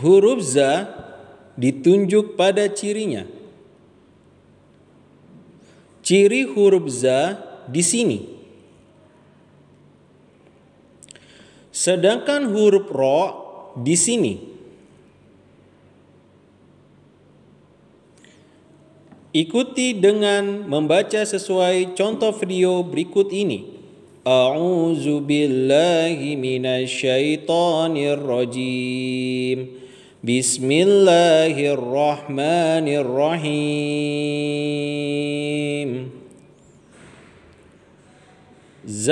huruf za ditunjuk pada cirinya. Ciri huruf za di sini. Sedangkan huruf ro di sini. Ikuti dengan membaca sesuai contoh video berikut ini. A'udzu billahi rajim. بسم الله الرحمن الرحيم ز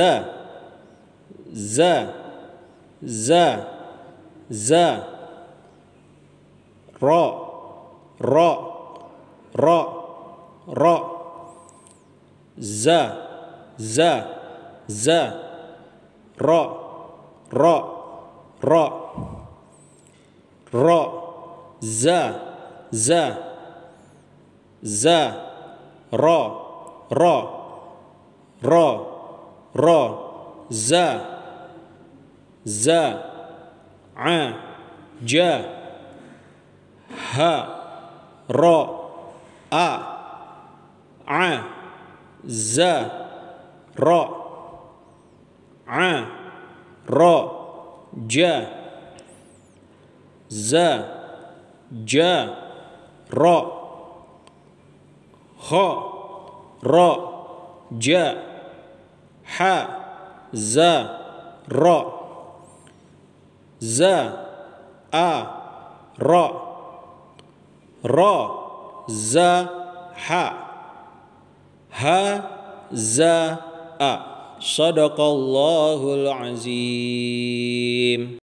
ز ز ز را را را را ز ز ز را را را, را را زا زا زا را را را را زا زا ع جا ها را آ ع زا را ع را جا za ja ro ho ro ja ha za ro za a ro ro za ha ha za a Sadaqallahul azim